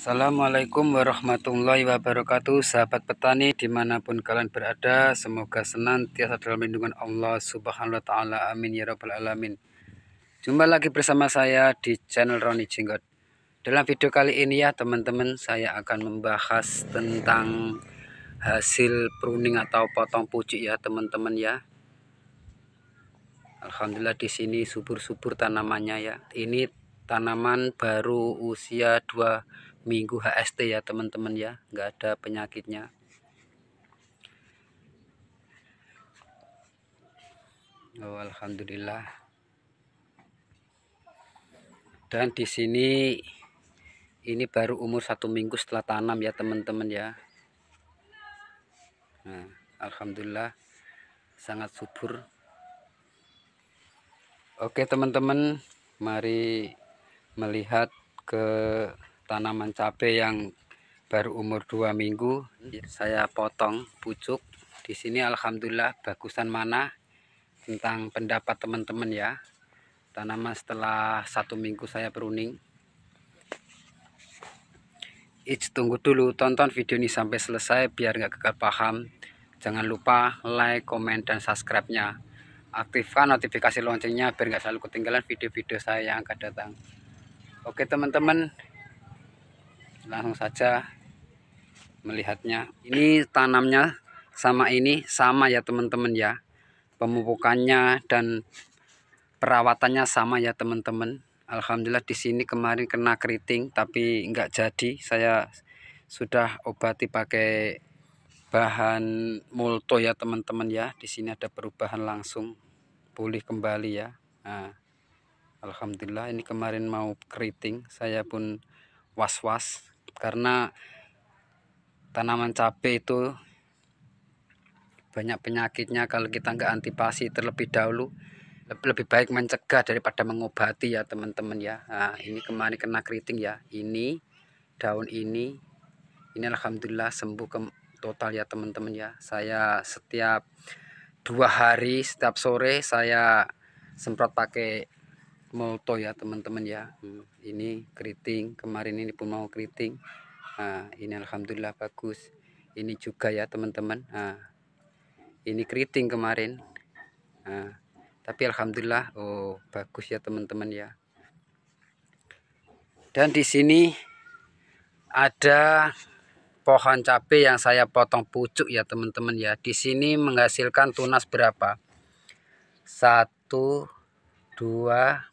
Assalamualaikum warahmatullahi wabarakatuh Sahabat petani dimanapun kalian berada Semoga senantiasa dalam lindungan Allah subhanahu wa ta'ala Amin ya rabbal alamin Jumpa lagi bersama saya di channel Roni Jenggot Dalam video kali ini ya teman-teman Saya akan membahas tentang hasil pruning atau potong pucuk ya teman-teman ya Alhamdulillah di sini subur-subur tanamannya ya Ini tanaman baru usia 2 minggu HST ya teman-teman ya nggak ada penyakitnya oh, Alhamdulillah dan di sini ini baru umur satu minggu setelah tanam ya teman-teman ya nah, Alhamdulillah sangat subur Oke teman-teman mari melihat ke tanaman cabai yang baru umur dua minggu saya potong pucuk di sini Alhamdulillah bagusan mana tentang pendapat teman-teman ya tanaman setelah satu minggu saya pruning Itu tunggu dulu tonton video ini sampai selesai biar nggak kekal paham jangan lupa like comment, dan subscribe nya aktifkan notifikasi loncengnya biar nggak selalu ketinggalan video-video saya yang akan datang oke teman-teman langsung saja melihatnya ini tanamnya sama ini sama ya teman-teman ya pemupukannya dan perawatannya sama ya teman-teman Alhamdulillah di sini kemarin kena keriting tapi nggak jadi saya sudah obati pakai bahan multo ya teman-teman ya di sini ada perubahan langsung pulih kembali ya nah, Alhamdulillah ini kemarin mau keriting saya pun was-was karena tanaman cabai itu banyak penyakitnya kalau kita nggak antipasi terlebih dahulu lebih baik mencegah daripada mengobati ya teman-teman ya nah, ini kemarin kena keriting ya ini daun ini ini Alhamdulillah sembuh ke total ya teman-teman ya saya setiap dua hari setiap sore saya semprot pakai molto ya teman-teman ya hmm, ini keriting kemarin ini pun mau keriting nah, ini Alhamdulillah bagus ini juga ya teman-teman nah, ini keriting kemarin nah, tapi Alhamdulillah oh bagus ya teman-teman ya dan di sini ada pohon cabai yang saya potong pucuk ya teman-teman ya di sini menghasilkan tunas berapa satu dua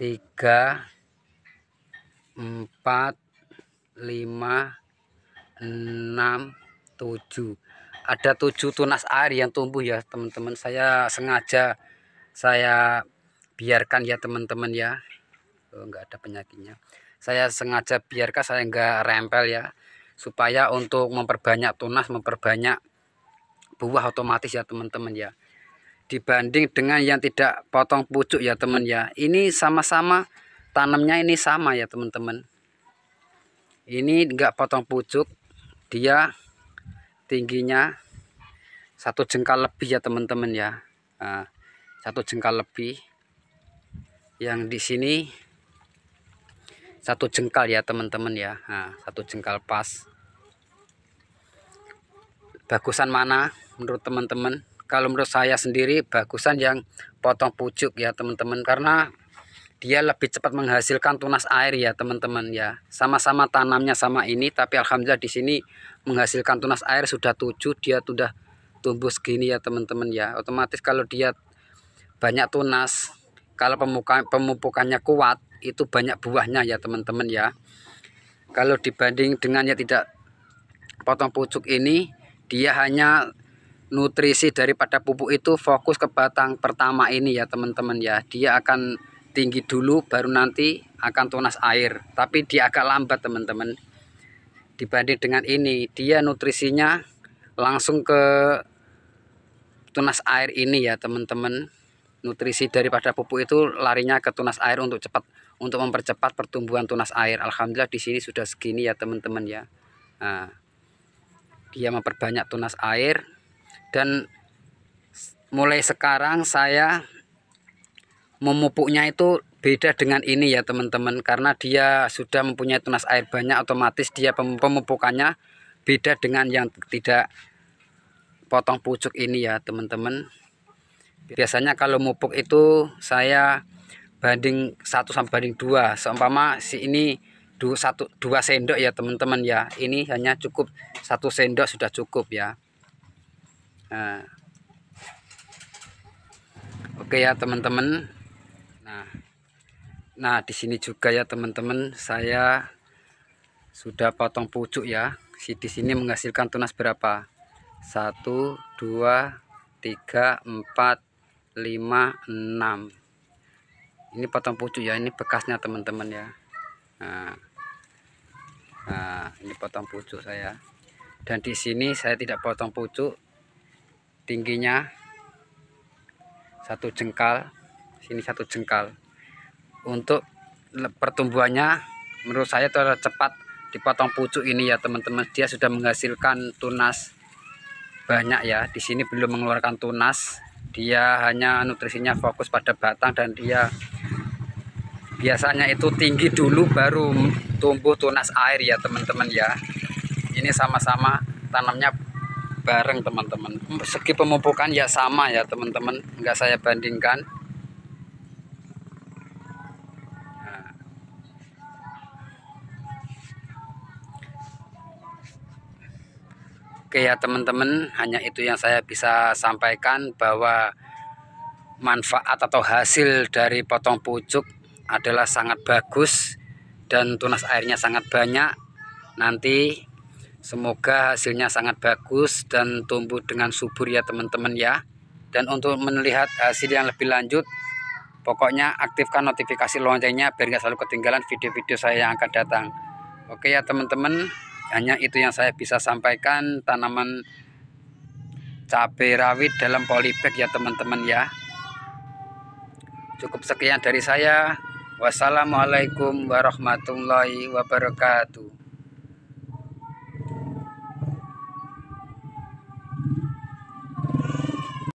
3 4 5 6 7 ada 7 tunas air yang tumbuh ya teman-teman saya sengaja saya biarkan ya teman-teman ya oh, enggak ada penyakitnya saya sengaja biarkan saya enggak rempel ya supaya untuk memperbanyak tunas memperbanyak buah otomatis ya teman-teman ya dibanding dengan yang tidak potong pucuk ya teman ya ini sama-sama tanamnya ini sama ya teman-teman ini enggak potong pucuk dia tingginya satu jengkal lebih ya teman-teman ya nah, satu jengkal lebih yang di sini satu jengkal ya teman-teman ya nah, satu jengkal pas bagusan mana menurut teman-teman kalau menurut saya sendiri bagusan yang potong pucuk ya teman-teman karena dia lebih cepat menghasilkan tunas air ya teman-teman ya sama-sama tanamnya sama ini tapi alhamdulillah di sini menghasilkan tunas air sudah tujuh dia sudah tumbuh segini ya teman-teman ya otomatis kalau dia banyak tunas kalau pemuka, pemupukannya kuat itu banyak buahnya ya teman-teman ya kalau dibanding dengan ya tidak potong pucuk ini dia hanya nutrisi daripada pupuk itu fokus ke batang pertama ini ya teman-teman ya dia akan tinggi dulu baru nanti akan tunas air tapi dia agak lambat teman-teman dibanding dengan ini dia nutrisinya langsung ke tunas air ini ya teman-teman nutrisi daripada pupuk itu larinya ke tunas air untuk cepat untuk mempercepat pertumbuhan tunas air Alhamdulillah di sini sudah segini ya teman-teman ya nah, dia memperbanyak tunas air dan mulai sekarang saya memupuknya itu beda dengan ini ya teman-teman karena dia sudah mempunyai tunas air banyak otomatis dia pemupukannya beda dengan yang tidak potong pucuk ini ya teman-teman biasanya kalau mupuk itu saya banding satu sampai banding 2 seumpama si ini dua sendok ya teman-teman ya ini hanya cukup satu sendok sudah cukup ya Nah. Oke ya teman-teman. Nah. Nah, di sini juga ya teman-teman, saya sudah potong pucuk ya. Di sini menghasilkan tunas berapa? Satu, dua, tiga, empat, lima, enam. Ini potong pucuk ya, ini bekasnya teman-teman ya. Nah. Nah, ini potong pucuk saya. Dan di sini saya tidak potong pucuk, tingginya satu jengkal sini satu jengkal untuk pertumbuhannya menurut saya itu cepat dipotong pucuk ini ya teman-teman dia sudah menghasilkan tunas banyak ya di sini belum mengeluarkan tunas dia hanya nutrisinya fokus pada batang dan dia biasanya itu tinggi dulu baru tumbuh tunas air ya teman-teman ya ini sama-sama tanamnya bareng teman-teman segi pemupukan ya sama ya teman-teman nggak saya bandingkan nah. Oke ya teman-teman, hanya itu yang saya bisa sampaikan bahwa manfaat atau hasil dari potong pucuk adalah sangat bagus dan tunas airnya sangat banyak. Nanti Semoga hasilnya sangat bagus dan tumbuh dengan subur ya teman-teman ya. Dan untuk melihat hasil yang lebih lanjut, pokoknya aktifkan notifikasi loncengnya biar nggak selalu ketinggalan video-video saya yang akan datang. Oke ya teman-teman, hanya itu yang saya bisa sampaikan tanaman cabai rawit dalam polybag ya teman-teman ya. Cukup sekian dari saya. Wassalamualaikum warahmatullahi wabarakatuh.